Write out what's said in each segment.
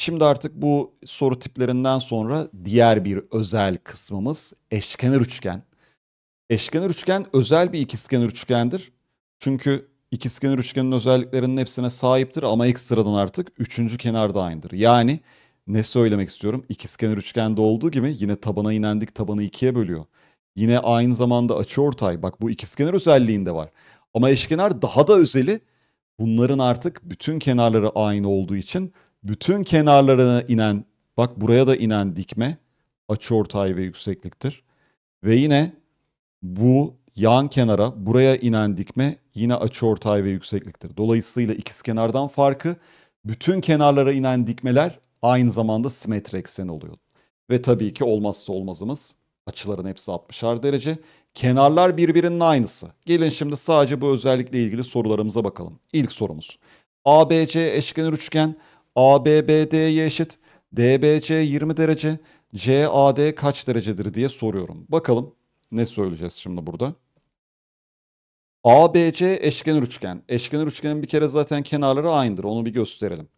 Şimdi artık bu soru tiplerinden sonra diğer bir özel kısmımız eşkenar üçgen. Eşkenar üçgen özel bir ikizkenar üçgendir. Çünkü ikizkenar üçgenin özelliklerinin hepsine sahiptir ama ekstradan artık üçüncü kenar da aynıdır. Yani ne söylemek istiyorum? İkizkenar üçgende olduğu gibi yine tabana inendik tabanı ikiye bölüyor. Yine aynı zamanda açıortay. Bak bu ikizkenar özelliğinde var. Ama eşkenar daha da özeli bunların artık bütün kenarları aynı olduğu için bütün kenarlarına inen, bak buraya da inen dikme açı ortay ve yüksekliktir. Ve yine bu yan kenara buraya inen dikme yine açı ortay ve yüksekliktir. Dolayısıyla ikiz kenardan farkı bütün kenarlara inen dikmeler aynı zamanda simetri eksen oluyor. Ve tabii ki olmazsa olmazımız açıların hepsi 60'ar derece. Kenarlar birbirinin aynısı. Gelin şimdi sadece bu özellikle ilgili sorularımıza bakalım. İlk sorumuz. ABC eşkenar üçgen ABBD'ye eşit, DBC 20 derece, CAD kaç derecedir diye soruyorum. Bakalım ne söyleyeceğiz şimdi burada. ABC eşkenar üçgen. Eşkenar üçgenin bir kere zaten kenarları aynıdır. Onu bir gösterelim.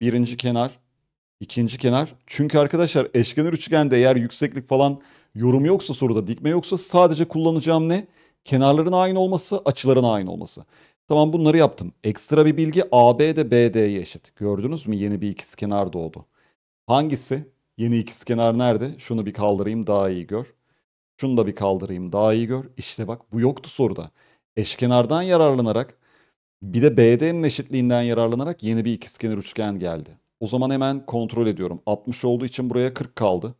Birinci kenar, ikinci kenar. Çünkü arkadaşlar eşkenar üçgende eğer yükseklik falan yorum yoksa soruda dikme yoksa sadece kullanacağım ne? Kenarların aynı olması, açıların aynı olması. Tamam bunları yaptım. Ekstra bir bilgi AB de BD'ye eşit. Gördünüz mü yeni bir ikizkenar doğdu. Hangisi? Yeni ikizkenar nerede? Şunu bir kaldırayım daha iyi gör. Şunu da bir kaldırayım daha iyi gör. İşte bak bu yoktu soruda. Eşkenardan yararlanarak bir de BD'nin eşitliğinden yararlanarak yeni bir ikizkenar üçgen geldi. O zaman hemen kontrol ediyorum. 60 olduğu için buraya 40 kaldı.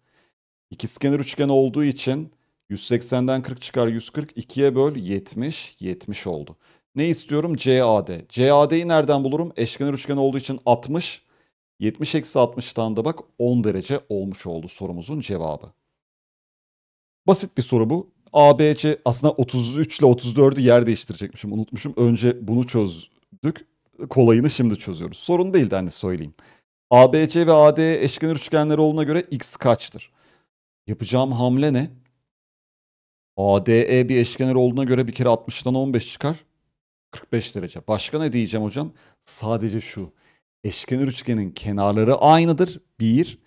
İkizkenar üçgen olduğu için 180'den 40 çıkar 140. 2'ye böl 70. 70 oldu. Ne istiyorum? CAD. CAD'yi nereden bulurum? Eşkenar üçgen olduğu için 60. 70 eksi 60'tan da bak 10 derece olmuş oldu sorumuzun cevabı. Basit bir soru bu. ABC aslında 33 ile 34'ü yer değiştirecekmişim. Unutmuşum. Önce bunu çözdük. Kolayını şimdi çözüyoruz. Sorun değil de hani söyleyeyim. ABC ve AD eşkenar üçgenler olduğuna göre x kaçtır? Yapacağım hamle ne? ADE bir eşkenar olduğuna göre bir kere 60'dan 15 çıkar. 45 derece. Başka ne diyeceğim hocam? Sadece şu. Eşkenar üçgenin kenarları aynıdır. 1.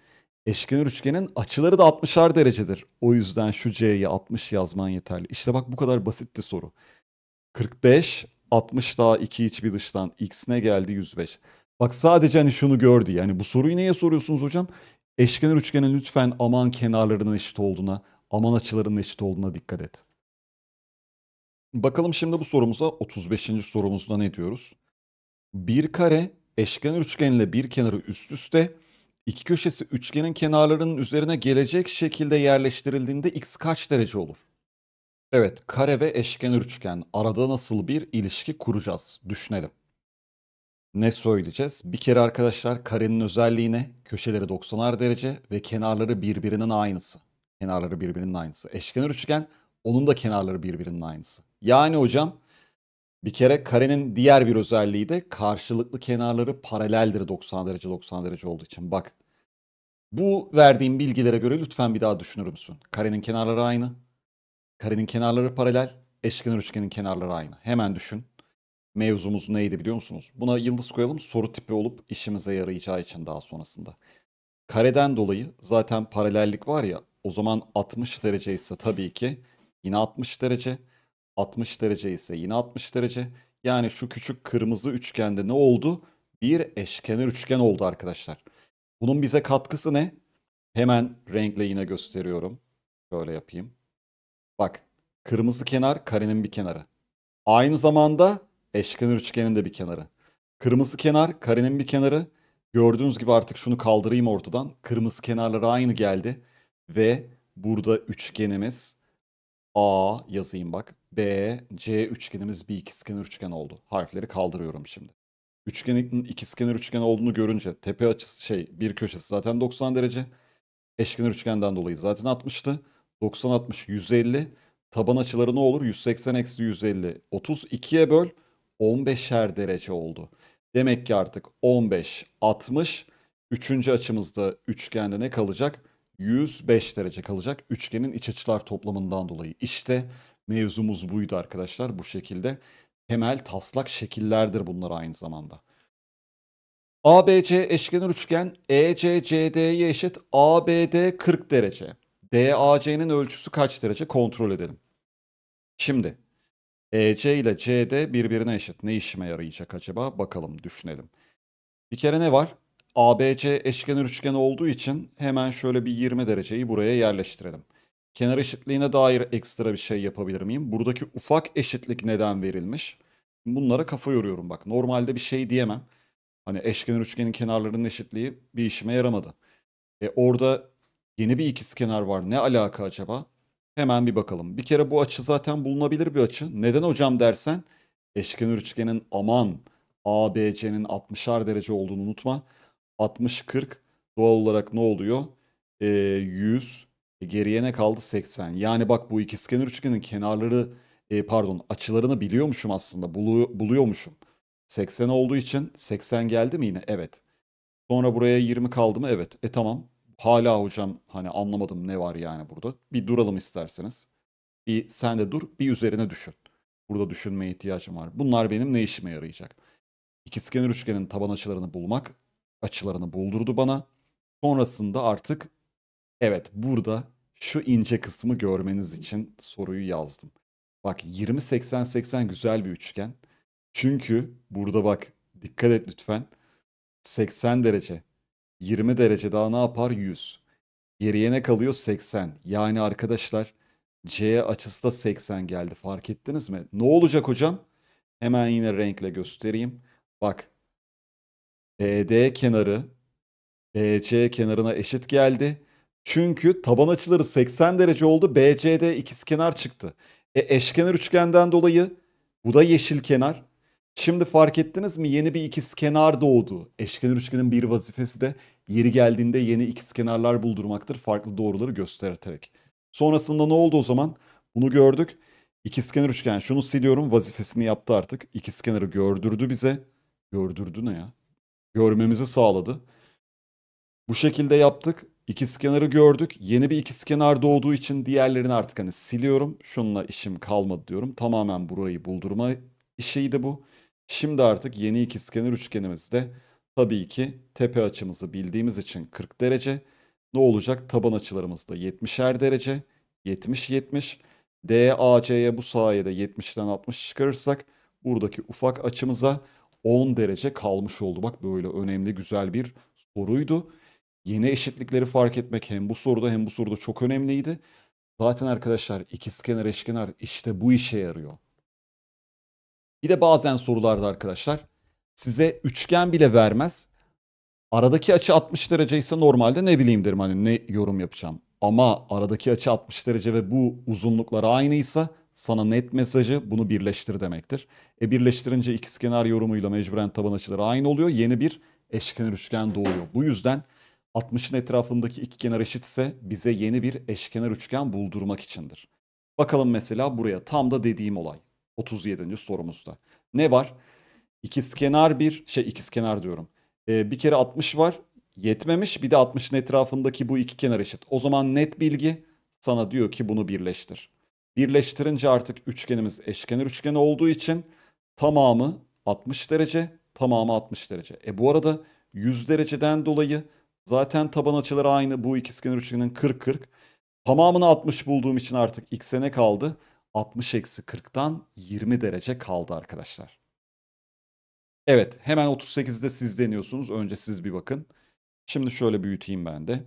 Eşkenar üçgenin açıları da 60'ar derecedir. O yüzden şu C'ye 60 yazman yeterli. İşte bak bu kadar basitti soru. 45, 60 daha 2 iç bir dıştan. X ne geldi? 105. Bak sadece hani şunu gördü. Yani bu soruyu neye soruyorsunuz hocam? Eşkenar üçgenin lütfen aman kenarlarının eşit olduğuna, aman açılarının eşit olduğuna dikkat et. Bakalım şimdi bu sorumuza 35. sorumuzda ne diyoruz? Bir kare eşkenar üçgenle bir kenarı üst üste, iki köşesi üçgenin kenarlarının üzerine gelecek şekilde yerleştirildiğinde x kaç derece olur? Evet, kare ve eşkenar üçgen arada nasıl bir ilişki kuracağız? Düşünelim. Ne söyleyeceğiz? Bir kere arkadaşlar karenin özelliğine Köşeleri 90'ar derece ve kenarları birbirinin aynısı. Kenarları birbirinin aynısı. Eşkenar üçgen onun da kenarları birbirinin aynısı. Yani hocam bir kere karenin diğer bir özelliği de karşılıklı kenarları paraleldir 90 derece 90 derece olduğu için. Bak bu verdiğim bilgilere göre lütfen bir daha düşünür müsün? Karenin kenarları aynı. Karenin kenarları paralel. Eşkenar üçgenin kenarları aynı. Hemen düşün. Mevzumuz neydi biliyor musunuz? Buna yıldız koyalım soru tipi olup işimize yarayacağı için daha sonrasında. Kareden dolayı zaten paralellik var ya o zaman 60 derece ise tabii ki yine 60 derece. 60 derece ise yine 60 derece. Yani şu küçük kırmızı üçgende ne oldu? Bir eşkenar üçgen oldu arkadaşlar. Bunun bize katkısı ne? Hemen renkle yine gösteriyorum. Şöyle yapayım. Bak kırmızı kenar karenin bir kenarı. Aynı zamanda eşkenar üçgenin de bir kenarı. Kırmızı kenar karenin bir kenarı. Gördüğünüz gibi artık şunu kaldırayım ortadan. Kırmızı kenarları aynı geldi. Ve burada üçgenimiz A yazayım bak. B, C üçgenimiz bir ikizkenar üçgen oldu. Harfleri kaldırıyorum şimdi. Üçgenin ikizkenar üçgen olduğunu görünce tepe açısı şey bir köşesi zaten 90 derece. Eşkenar üçgenden dolayı zaten 60'tı. 90 60 150. Taban açıları ne olur? 180 eksi 150. 30 2'ye böl 15'er derece oldu. Demek ki artık 15 60 Üçüncü açımızda üçgende ne kalacak? 105 derece kalacak üçgenin iç açılar toplamından dolayı. İşte mevzumuz buydu arkadaşlar bu şekilde. Temel taslak şekillerdir bunlar aynı zamanda. ABC eşkenar üçgen ECCD'ye eşit ABD 40 derece. DAC'nin ölçüsü kaç derece kontrol edelim. Şimdi EC ile CD birbirine eşit. Ne işime yarayacak acaba? Bakalım düşünelim. Bir kere ne var? ABC eşkenar üçgen olduğu için hemen şöyle bir 20 dereceyi buraya yerleştirelim. Kenar eşitliğine dair ekstra bir şey yapabilir miyim? Buradaki ufak eşitlik neden verilmiş? Bunlara kafa yoruyorum bak. Normalde bir şey diyemem. Hani eşkenar üçgenin kenarlarının eşitliği bir işime yaramadı. E orada yeni bir ikizkenar var. Ne alaka acaba? Hemen bir bakalım. Bir kere bu açı zaten bulunabilir bir açı. Neden hocam dersen eşkenar üçgenin aman ABC'nin 60'ar derece olduğunu unutma. 60-40 doğal olarak ne oluyor? E, ee, 100 e, geriye ne kaldı? 80. Yani bak bu iki skener üçgenin kenarları e, pardon açılarını biliyormuşum aslında bulu, buluyormuşum. 80 olduğu için 80 geldi mi yine? Evet. Sonra buraya 20 kaldı mı? Evet. E tamam. Hala hocam hani anlamadım ne var yani burada. Bir duralım isterseniz. Bir sen de dur bir üzerine düşün. Burada düşünmeye ihtiyacım var. Bunlar benim ne işime yarayacak? İkizkenar üçgenin taban açılarını bulmak açılarını buldurdu bana. Sonrasında artık evet burada şu ince kısmı görmeniz için soruyu yazdım. Bak 20-80-80 güzel bir üçgen. Çünkü burada bak dikkat et lütfen. 80 derece. 20 derece daha ne yapar? 100. Geriye ne kalıyor? 80. Yani arkadaşlar C açısı da 80 geldi. Fark ettiniz mi? Ne olacak hocam? Hemen yine renkle göstereyim. Bak ED kenarı BC e, kenarına eşit geldi. Çünkü taban açıları 80 derece oldu. BC'de kenar çıktı. E, eşkenar üçgenden dolayı bu da yeşil kenar. Şimdi fark ettiniz mi? Yeni bir ikiz kenar doğdu. Eşkenar üçgenin bir vazifesi de yeri geldiğinde yeni ikiz kenarlar buldurmaktır. Farklı doğruları göstererek. Sonrasında ne oldu o zaman? Bunu gördük. İkizkenar üçgen şunu siliyorum vazifesini yaptı artık. İkizkenarı gördürdü bize. Gördürdü ne ya? görmemizi sağladı. Bu şekilde yaptık. kenarı gördük. Yeni bir ikiz kenar doğduğu için diğerlerini artık hani siliyorum. Şununla işim kalmadı diyorum. Tamamen burayı buldurma işiydi bu. Şimdi artık yeni ikiz kenar üçgenimizde tabii ki tepe açımızı bildiğimiz için 40 derece. Ne olacak? Taban açılarımız da 70'er derece. 70-70. DAC'ye bu sayede 70'den 60 çıkarırsak buradaki ufak açımıza 10 derece kalmış oldu. Bak böyle önemli güzel bir soruydu. Yeni eşitlikleri fark etmek hem bu soruda hem bu soruda çok önemliydi. Zaten arkadaşlar ikizkenar eşkenar işte bu işe yarıyor. Bir de bazen sorularda arkadaşlar size üçgen bile vermez. Aradaki açı 60 derece ise normalde ne bileyim derim hani ne yorum yapacağım. Ama aradaki açı 60 derece ve bu uzunluklar aynıysa sana net mesajı bunu birleştir demektir. E birleştirince ikizkenar yorumuyla mecburen taban açıları aynı oluyor. Yeni bir eşkenar üçgen doğuyor. Bu yüzden 60'ın etrafındaki iki kenar eşitse bize yeni bir eşkenar üçgen buldurmak içindir. Bakalım mesela buraya tam da dediğim olay. 37. sorumuzda. Ne var? İkizkenar bir şey ikizkenar diyorum. Ee, bir kere 60 var. Yetmemiş. Bir de 60'ın etrafındaki bu iki kenar eşit. O zaman net bilgi sana diyor ki bunu birleştir. Birleştirince artık üçgenimiz eşkenar üçgen olduğu için tamamı 60 derece, tamamı 60 derece. E bu arada 100 dereceden dolayı zaten taban açıları aynı. Bu ikizkenar üçgenin 40-40. Tamamını 60 bulduğum için artık x'e ne kaldı? 60 eksi 40'tan 20 derece kaldı arkadaşlar. Evet hemen 38'de siz deniyorsunuz. Önce siz bir bakın. Şimdi şöyle büyüteyim ben de.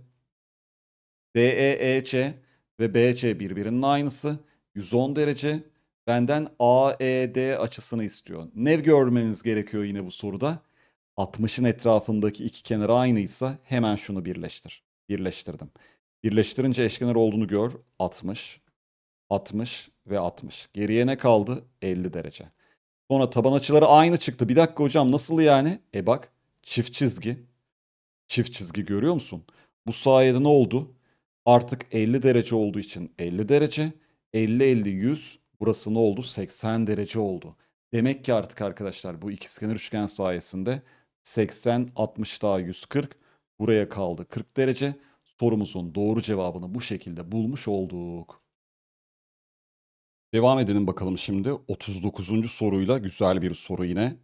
DE, e, ve BC birbirinin aynısı. 110 derece. Benden AED açısını istiyor. Ne görmeniz gerekiyor yine bu soruda? 60'ın etrafındaki iki kenar aynıysa hemen şunu birleştir. Birleştirdim. Birleştirince eşkenar olduğunu gör. 60, 60 ve 60. Geriye ne kaldı? 50 derece. Sonra taban açıları aynı çıktı. Bir dakika hocam nasıl yani? E bak çift çizgi. Çift çizgi görüyor musun? Bu sayede ne oldu? Artık 50 derece olduğu için 50 derece. 50-50-100 burası ne oldu? 80 derece oldu. Demek ki artık arkadaşlar bu ikizkenar üçgen sayesinde 80-60 daha 140 buraya kaldı 40 derece. Sorumuzun doğru cevabını bu şekilde bulmuş olduk. Devam edelim bakalım şimdi 39. soruyla güzel bir soru yine.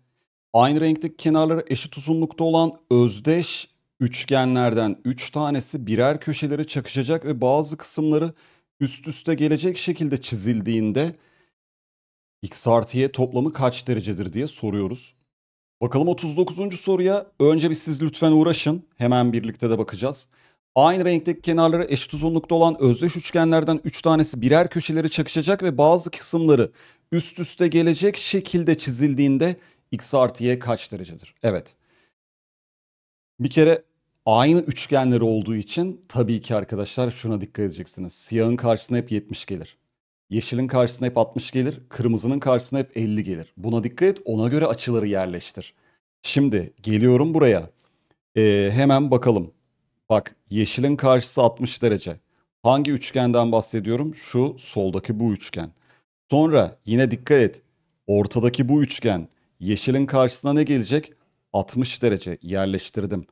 Aynı renkteki kenarları eşit uzunlukta olan özdeş üçgenlerden 3 üç tanesi birer köşeleri çakışacak ve bazı kısımları üst üste gelecek şekilde çizildiğinde x artı y toplamı kaç derecedir diye soruyoruz. Bakalım 39. soruya önce bir siz lütfen uğraşın. Hemen birlikte de bakacağız. Aynı renkteki kenarları eşit uzunlukta olan özdeş üçgenlerden 3 üç tanesi birer köşeleri çakışacak ve bazı kısımları üst üste gelecek şekilde çizildiğinde x artı y kaç derecedir? Evet. Bir kere aynı üçgenleri olduğu için tabii ki arkadaşlar şuna dikkat edeceksiniz. Siyahın karşısına hep 70 gelir. Yeşilin karşısına hep 60 gelir. Kırmızının karşısına hep 50 gelir. Buna dikkat et ona göre açıları yerleştir. Şimdi geliyorum buraya. Ee, hemen bakalım. Bak yeşilin karşısı 60 derece. Hangi üçgenden bahsediyorum? Şu soldaki bu üçgen. Sonra yine dikkat et. Ortadaki bu üçgen. Yeşilin karşısına ne gelecek? 60 derece yerleştirdim.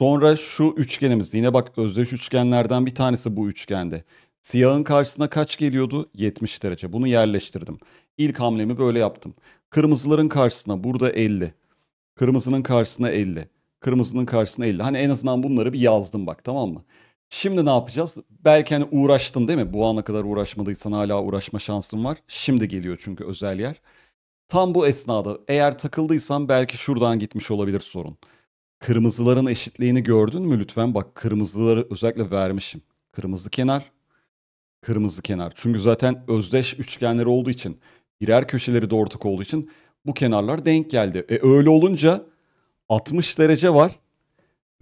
Sonra şu üçgenimiz yine bak özdeş üçgenlerden bir tanesi bu üçgende. Siyahın karşısına kaç geliyordu? 70 derece. Bunu yerleştirdim. İlk hamlemi böyle yaptım. Kırmızıların karşısına burada 50. Kırmızının karşısına 50. Kırmızının karşısına 50. Hani en azından bunları bir yazdım bak tamam mı? Şimdi ne yapacağız? Belki hani uğraştın değil mi? Bu ana kadar uğraşmadıysan hala uğraşma şansın var. Şimdi geliyor çünkü özel yer. Tam bu esnada eğer takıldıysan belki şuradan gitmiş olabilir sorun kırmızıların eşitliğini gördün mü lütfen? Bak kırmızıları özellikle vermişim. Kırmızı kenar, kırmızı kenar. Çünkü zaten özdeş üçgenleri olduğu için, birer köşeleri de ortak olduğu için bu kenarlar denk geldi. E öyle olunca 60 derece var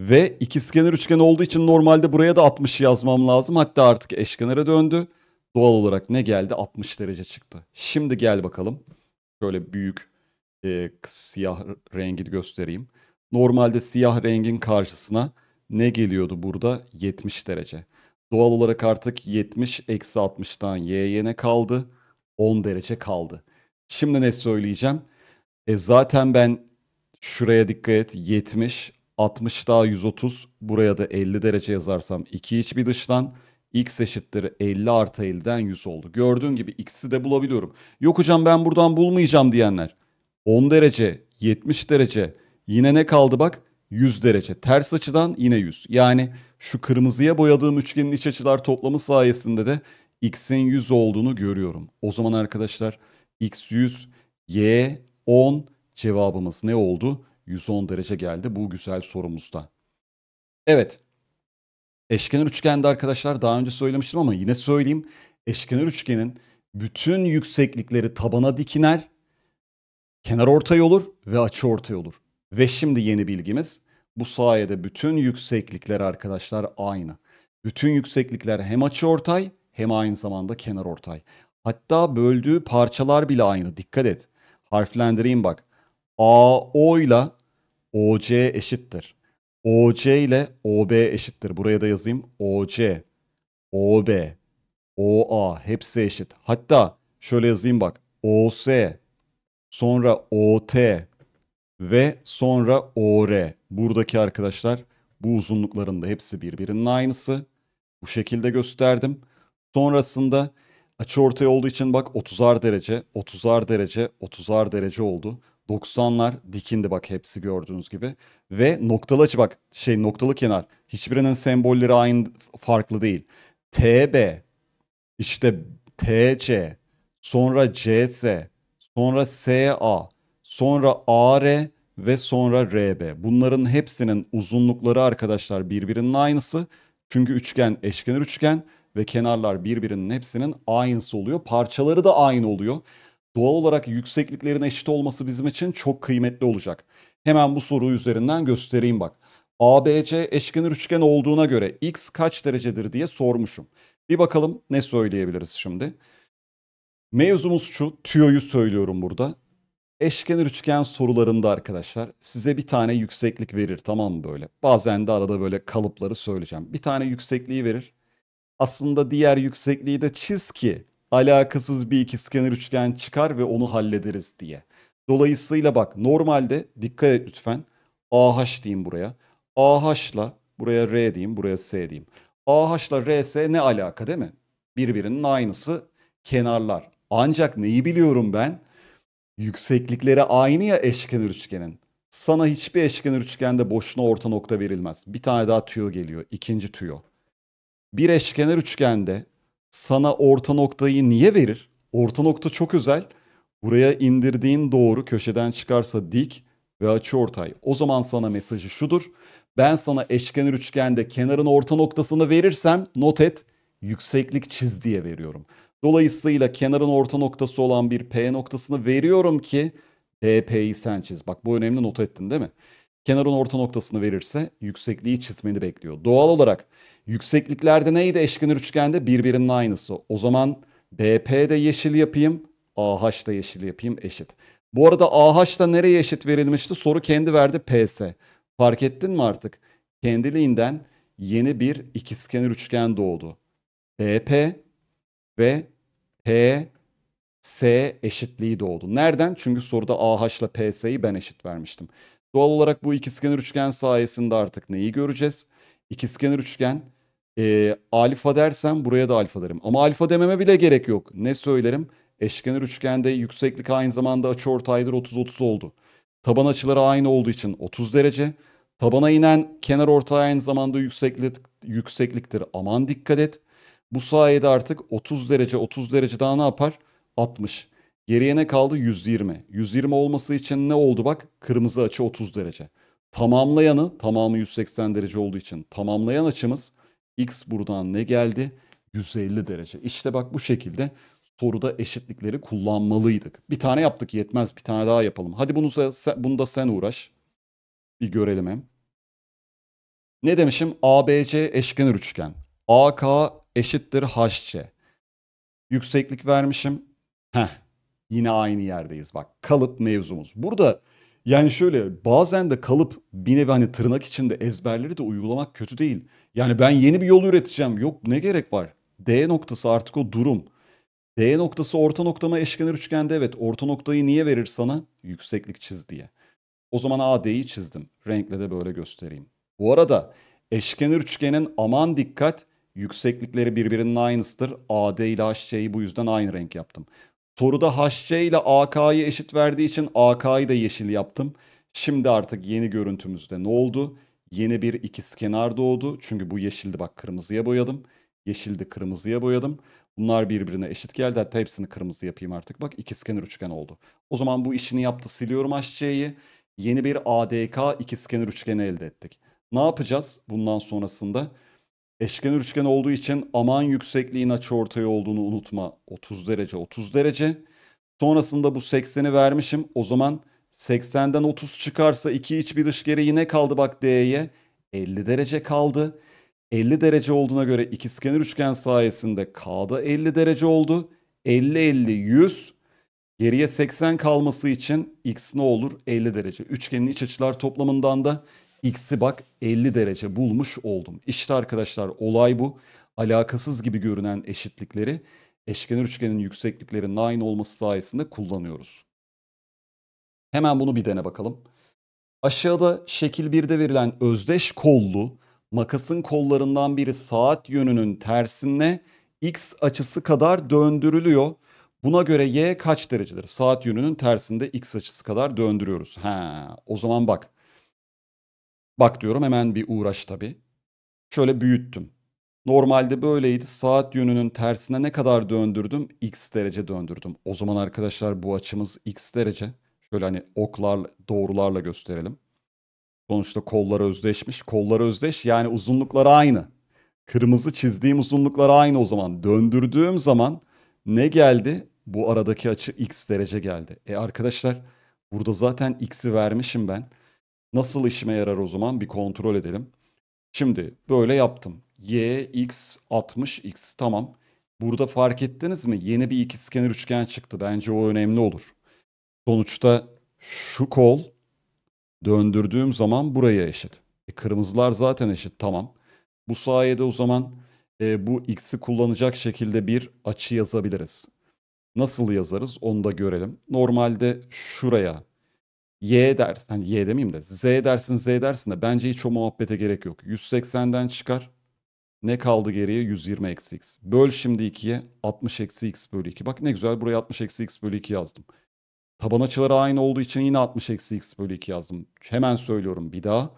ve ikizkenar üçgen olduğu için normalde buraya da 60 yazmam lazım. Hatta artık eşkenara döndü. Doğal olarak ne geldi? 60 derece çıktı. Şimdi gel bakalım. Şöyle büyük e, siyah rengi göstereyim. Normalde siyah rengin karşısına ne geliyordu burada? 70 derece. Doğal olarak artık 70 eksi 60'tan y ne kaldı? 10 derece kaldı. Şimdi ne söyleyeceğim? E zaten ben şuraya dikkat et 70, 60 daha 130 buraya da 50 derece yazarsam 2 iç bir dıştan x eşittir 50 artı 50'den 100 oldu. Gördüğün gibi x'i de bulabiliyorum. Yok hocam ben buradan bulmayacağım diyenler 10 derece, 70 derece, Yine ne kaldı bak? 100 derece. Ters açıdan yine 100. Yani şu kırmızıya boyadığım üçgenin iç açılar toplamı sayesinde de x'in 100 olduğunu görüyorum. O zaman arkadaşlar x 100, y 10 cevabımız ne oldu? 110 derece geldi bu güzel sorumuzda. Evet. Eşkenar üçgende arkadaşlar daha önce söylemiştim ama yine söyleyeyim. Eşkenar üçgenin bütün yükseklikleri tabana dikiner, kenar ortay olur ve açı ortay olur. Ve şimdi yeni bilgimiz bu sayede bütün yükseklikler arkadaşlar aynı. Bütün yükseklikler hem açı ortay hem aynı zamanda kenar ortay. Hatta böldüğü parçalar bile aynı. Dikkat et. Harflendireyim bak. AO ile OC eşittir. OC ile OB eşittir. Buraya da yazayım. OC, OB, OA hepsi eşit. Hatta şöyle yazayım bak. OC, sonra OT, ve sonra OR. E. Buradaki arkadaşlar bu uzunlukların da hepsi birbirinin aynısı. Bu şekilde gösterdim. Sonrasında açı ortaya olduğu için bak 30'ar derece, 30'ar derece, 30'ar derece oldu. 90'lar dikindi bak hepsi gördüğünüz gibi. Ve noktalı açı bak şey noktalı kenar. Hiçbirinin sembolleri aynı farklı değil. TB işte TC sonra CS sonra SA sonra AR ve sonra RB. Bunların hepsinin uzunlukları arkadaşlar birbirinin aynısı. Çünkü üçgen eşkenar üçgen ve kenarlar birbirinin hepsinin aynısı oluyor. Parçaları da aynı oluyor. Doğal olarak yüksekliklerin eşit olması bizim için çok kıymetli olacak. Hemen bu soru üzerinden göstereyim bak. ABC eşkenar üçgen olduğuna göre x kaç derecedir diye sormuşum. Bir bakalım ne söyleyebiliriz şimdi. Mevzumuz şu, tüyoyu söylüyorum burada. Eşkenar üçgen sorularında arkadaşlar size bir tane yükseklik verir tamam böyle? Bazen de arada böyle kalıpları söyleyeceğim. Bir tane yüksekliği verir. Aslında diğer yüksekliği de çiz ki alakasız bir ikizkenar üçgen çıkar ve onu hallederiz diye. Dolayısıyla bak normalde dikkat et lütfen. AH diyeyim buraya. AH'la buraya R diyeyim, buraya S diyeyim. AH'la RS ne alaka değil mi? Birbirinin aynısı kenarlar. Ancak neyi biliyorum ben? Yükseklikleri aynı ya eşkenar üçgenin. Sana hiçbir eşkenar üçgende boşuna orta nokta verilmez. Bir tane daha tüyo geliyor. ikinci tüyo. Bir eşkenar üçgende sana orta noktayı niye verir? Orta nokta çok özel. Buraya indirdiğin doğru köşeden çıkarsa dik ve açı ortay. O zaman sana mesajı şudur. Ben sana eşkenar üçgende kenarın orta noktasını verirsem not et yükseklik çiz diye veriyorum. Dolayısıyla kenarın orta noktası olan bir P noktasını veriyorum ki DP'yi sen çiz. Bak bu önemli not ettin değil mi? Kenarın orta noktasını verirse yüksekliği çizmeni bekliyor. Doğal olarak yüksekliklerde neydi eşkenar üçgende? Birbirinin aynısı. O zaman de yeşil yapayım, AH da yeşil yapayım eşit. Bu arada AH da nereye eşit verilmişti? Soru kendi verdi PS. Fark ettin mi artık? Kendiliğinden yeni bir ikizkenar üçgen doğdu. BP ve P S eşitliği doğdu. Nereden? Çünkü soruda AH ile PS'yi ben eşit vermiştim. Doğal olarak bu ikizkenar üçgen sayesinde artık neyi göreceğiz? İkizkenar üçgen e, alfa dersem buraya da alfa derim. Ama alfa dememe bile gerek yok. Ne söylerim? Eşkenar üçgende yükseklik aynı zamanda açıortaydır 30-30 oldu. Taban açıları aynı olduğu için 30 derece. Tabana inen kenar ortay aynı zamanda yükseklik, yüksekliktir. Aman dikkat et. Bu sayede artık 30 derece 30 derece daha ne yapar? 60. Geriye ne kaldı? 120. 120 olması için ne oldu bak? Kırmızı açı 30 derece. Tamamlayanı tamamı 180 derece olduğu için tamamlayan açımız x buradan ne geldi? 150 derece. İşte bak bu şekilde soruda eşitlikleri kullanmalıydık. Bir tane yaptık yetmez bir tane daha yapalım. Hadi bunu, sen, bunu da sen uğraş. Bir görelim hem. Ne demişim? ABC eşkenar üçgen. AK eşittir hc. Yükseklik vermişim. Heh, yine aynı yerdeyiz bak. Kalıp mevzumuz. Burada yani şöyle bazen de kalıp bir nevi hani tırnak içinde ezberleri de uygulamak kötü değil. Yani ben yeni bir yol üreteceğim. Yok ne gerek var? D noktası artık o durum. D noktası orta noktama eşkenar üçgende evet orta noktayı niye verir sana? Yükseklik çiz diye. O zaman AD'yi çizdim. Renkle de böyle göstereyim. Bu arada eşkenar üçgenin aman dikkat Yükseklikleri birbirinin aynısıdır. AD ile HC'yi bu yüzden aynı renk yaptım. Soruda HC ile AK'yı eşit verdiği için AK'yı da yeşil yaptım. Şimdi artık yeni görüntümüzde ne oldu? Yeni bir ikizkenar doğdu. Çünkü bu yeşildi bak kırmızıya boyadım. Yeşildi kırmızıya boyadım. Bunlar birbirine eşit geldi. Hatta hepsini kırmızı yapayım artık. Bak ikizkenar üçgen oldu. O zaman bu işini yaptı. Siliyorum HC'yi. Yeni bir ADK ikizkenar üçgeni elde ettik. Ne yapacağız bundan sonrasında? Eşken üçgen olduğu için aman yüksekliğin ortaya olduğunu unutma. 30 derece 30 derece. Sonrasında bu 80'i vermişim. O zaman 80'den 30 çıkarsa 2 iç bir dış geri yine kaldı bak D'ye. 50 derece kaldı. 50 derece olduğuna göre ikizkenar üçgen sayesinde K'da 50 derece oldu. 50 50 100 geriye 80 kalması için x ne olur? 50 derece. Üçgenin iç açılar toplamından da X'i bak 50 derece bulmuş oldum. İşte arkadaşlar olay bu. Alakasız gibi görünen eşitlikleri eşkenar üçgenin yükseklikleri aynı olması sayesinde kullanıyoruz. Hemen bunu bir dene bakalım. Aşağıda şekil 1'de verilen özdeş kollu makasın kollarından biri saat yönünün tersine x açısı kadar döndürülüyor. Buna göre y kaç derecedir? Saat yönünün tersinde x açısı kadar döndürüyoruz. Ha, o zaman bak Bak diyorum hemen bir uğraş tabii. Şöyle büyüttüm. Normalde böyleydi. Saat yönünün tersine ne kadar döndürdüm? X derece döndürdüm. O zaman arkadaşlar bu açımız X derece. Şöyle hani oklar doğrularla gösterelim. Sonuçta kollar özdeşmiş. Kollar özdeş yani uzunluklar aynı. Kırmızı çizdiğim uzunluklar aynı o zaman. Döndürdüğüm zaman ne geldi? Bu aradaki açı x derece geldi. E arkadaşlar burada zaten x'i vermişim ben. Nasıl işime yarar o zaman bir kontrol edelim. Şimdi böyle yaptım. Y, X, 60, X tamam. Burada fark ettiniz mi? Yeni bir ikizkenar üçgen çıktı. Bence o önemli olur. Sonuçta şu kol döndürdüğüm zaman buraya eşit. E, kırmızılar zaten eşit tamam. Bu sayede o zaman e, bu x'i kullanacak şekilde bir açı yazabiliriz. Nasıl yazarız onu da görelim. Normalde şuraya Y dersin, hani Y demeyeyim de Z dersin Z dersin de bence hiç o muhabbete gerek yok. 180'den çıkar. Ne kaldı geriye? 120 eksi x. Böl şimdi 2'ye 60 eksi x bölü 2. Bak ne güzel buraya 60 eksi x bölü 2 yazdım. Taban açıları aynı olduğu için yine 60 eksi x bölü 2 yazdım. Hemen söylüyorum bir daha.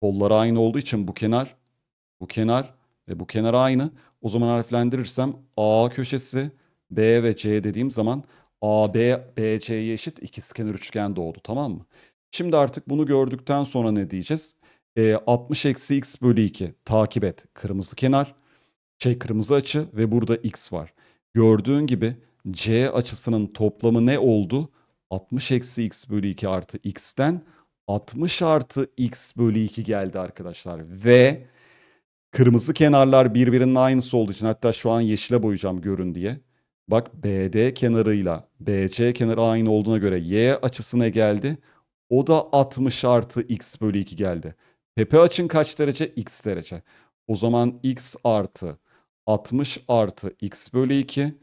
Kolları aynı olduğu için bu kenar, bu kenar ve bu kenar aynı. O zaman harflendirirsem A köşesi, B ve C dediğim zaman AB BC'ye eşit ikizkenar üçgen doğdu tamam mı? Şimdi artık bunu gördükten sonra ne diyeceğiz? E, 60 eksi x bölü 2 takip et kırmızı kenar şey kırmızı açı ve burada x var. Gördüğün gibi c açısının toplamı ne oldu? 60 eksi x bölü 2 artı x'ten 60 artı x bölü 2 geldi arkadaşlar. Ve kırmızı kenarlar birbirinin aynısı olduğu için hatta şu an yeşile boyayacağım görün diye. Bak BD kenarıyla BC kenarı aynı olduğuna göre Y açısına geldi. O da 60 artı x bölü 2 geldi. Tepe açın kaç derece? X derece. O zaman x artı 60 artı x bölü 2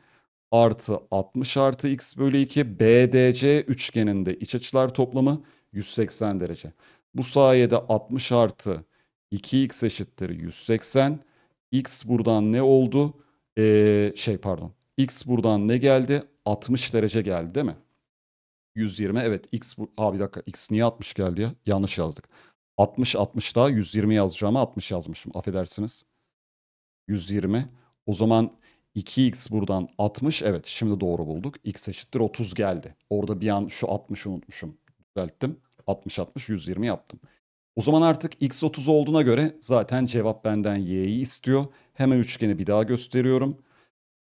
artı 60 artı x bölü 2 BDC üçgeninde iç açılar toplamı 180 derece. Bu sayede 60 artı 2x eşittir 180. X buradan ne oldu? Ee, şey pardon X buradan ne geldi? 60 derece geldi değil mi? 120 evet X bu... Aa bir dakika X niye 60 geldi ya? Yanlış yazdık. 60 60 daha 120 yazacağıma 60 yazmışım. Affedersiniz. 120. O zaman 2x buradan 60. Evet şimdi doğru bulduk. x eşittir 30 geldi. Orada bir an şu 60'ı unutmuşum. Düzelttim. 60 60 120 yaptım. O zaman artık x 30 olduğuna göre zaten cevap benden y'yi istiyor. Hemen üçgeni bir daha gösteriyorum.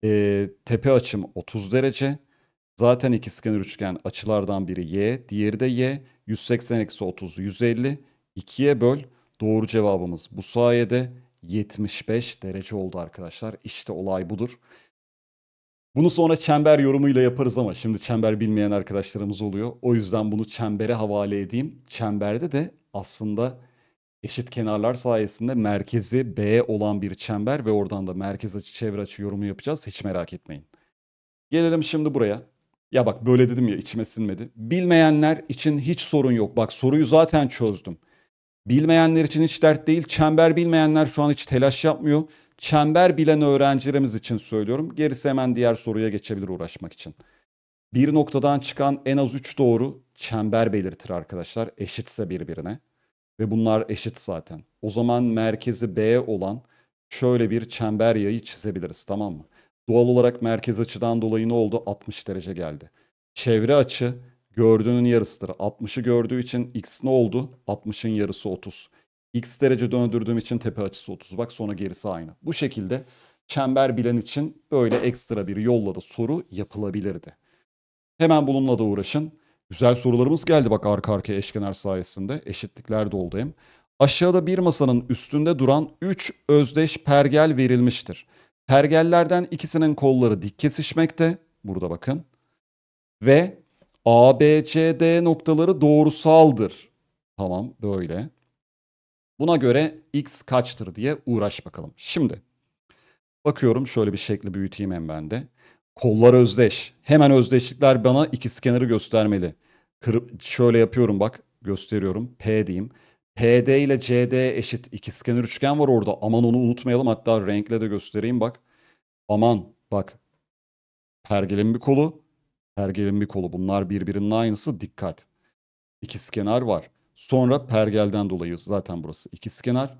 E, tepe açım 30 derece. Zaten iki ikizkenar üçgen açılardan biri y, diğeri de y. 180 eksi 30 150. 2'ye böl. Doğru cevabımız bu sayede 75 derece oldu arkadaşlar. İşte olay budur. Bunu sonra çember yorumuyla yaparız ama şimdi çember bilmeyen arkadaşlarımız oluyor. O yüzden bunu çembere havale edeyim. Çemberde de aslında eşit kenarlar sayesinde merkezi B olan bir çember ve oradan da merkez açı çevre açı yorumu yapacağız. Hiç merak etmeyin. Gelelim şimdi buraya. Ya bak böyle dedim ya içime sinmedi. Bilmeyenler için hiç sorun yok. Bak soruyu zaten çözdüm. Bilmeyenler için hiç dert değil. Çember bilmeyenler şu an hiç telaş yapmıyor. Çember bilen öğrencilerimiz için söylüyorum. Gerisi hemen diğer soruya geçebilir uğraşmak için. Bir noktadan çıkan en az 3 doğru çember belirtir arkadaşlar. Eşitse birbirine ve bunlar eşit zaten. O zaman merkezi B olan şöyle bir çember yayı çizebiliriz tamam mı? Doğal olarak merkez açıdan dolayı ne oldu? 60 derece geldi. Çevre açı gördüğünün yarısıdır. 60'ı gördüğü için x ne oldu? 60'ın yarısı 30. X derece döndürdüğüm için tepe açısı 30. Bak sonra gerisi aynı. Bu şekilde çember bilen için böyle ekstra bir yolla da soru yapılabilirdi. Hemen bununla da uğraşın. Güzel sorularımız geldi bak arka arkaya eşkenar sayesinde. Eşitlikler de oldu hem. Aşağıda bir masanın üstünde duran 3 özdeş pergel verilmiştir. Pergellerden ikisinin kolları dik kesişmekte. Burada bakın. Ve A B C D noktaları doğrusaldır. Tamam böyle. Buna göre x kaçtır diye uğraş bakalım. Şimdi bakıyorum şöyle bir şekli büyüteyim hem ben de. Kollar özdeş. Hemen özdeşlikler bana ikisi kenarı göstermeli. Kırıp, şöyle yapıyorum bak gösteriyorum. P diyeyim. PD ile CD eşit ikizkenar üçgen var orada. Aman onu unutmayalım. Hatta renkle de göstereyim bak. Aman bak. Pergelin bir kolu. Pergelin bir kolu. Bunlar birbirinin aynısı. Dikkat. İkizkenar var. Sonra pergelden dolayı zaten burası ikizkenar.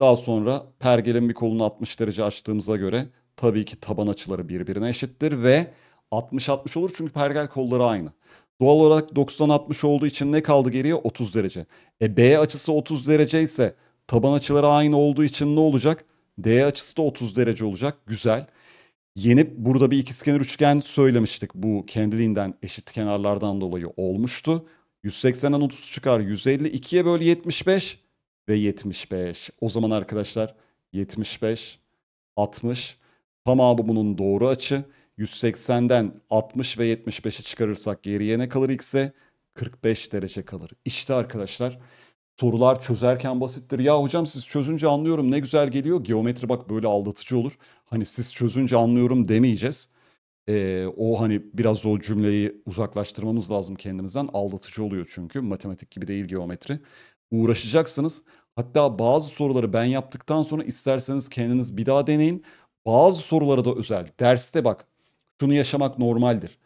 Daha sonra pergelin bir kolunu 60 derece açtığımıza göre tabii ki taban açıları birbirine eşittir ve 60-60 olur çünkü pergel kolları aynı. Doğal olarak 90-60 olduğu için ne kaldı geriye? 30 derece. E B açısı 30 derece ise taban açıları aynı olduğu için ne olacak? D açısı da 30 derece olacak. Güzel. Yeni burada bir ikizkenar üçgen söylemiştik. Bu kendiliğinden eşit kenarlardan dolayı olmuştu. 180'den 30 çıkar 150. 2'ye böl 75 ve 75. O zaman arkadaşlar 75, 60, Tamamı bunun doğru açı. 180'den 60 ve 75'i çıkarırsak geriye ne kalır x'e? 45 derece kalır. İşte arkadaşlar sorular çözerken basittir. Ya hocam siz çözünce anlıyorum ne güzel geliyor. Geometri bak böyle aldatıcı olur. Hani siz çözünce anlıyorum demeyeceğiz. Ee, o hani biraz o cümleyi uzaklaştırmamız lazım kendimizden. Aldatıcı oluyor çünkü matematik gibi değil geometri. Uğraşacaksınız. Hatta bazı soruları ben yaptıktan sonra isterseniz kendiniz bir daha deneyin. Bazı sorulara da özel. Derste bak şunu yaşamak normaldir.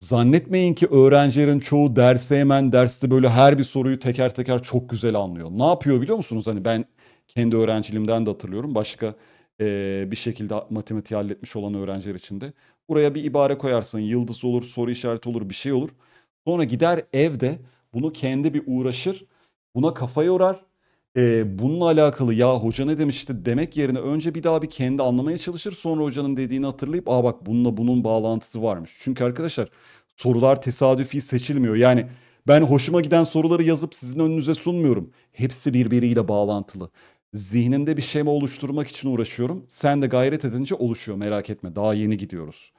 Zannetmeyin ki öğrencilerin çoğu derse hemen derste böyle her bir soruyu teker teker çok güzel anlıyor. Ne yapıyor biliyor musunuz? Hani ben kendi öğrenciliğimden de hatırlıyorum. Başka e, bir şekilde matematiği halletmiş olan öğrenciler için de. Buraya bir ibare koyarsın. Yıldız olur, soru işareti olur, bir şey olur. Sonra gider evde bunu kendi bir uğraşır. Buna kafa yorar e, bununla alakalı ya hoca ne demişti demek yerine önce bir daha bir kendi anlamaya çalışır sonra hocanın dediğini hatırlayıp aa bak bununla bunun bağlantısı varmış. Çünkü arkadaşlar sorular tesadüfi seçilmiyor. Yani ben hoşuma giden soruları yazıp sizin önünüze sunmuyorum. Hepsi birbiriyle bağlantılı. Zihninde bir şema oluşturmak için uğraşıyorum. Sen de gayret edince oluşuyor merak etme. Daha yeni gidiyoruz.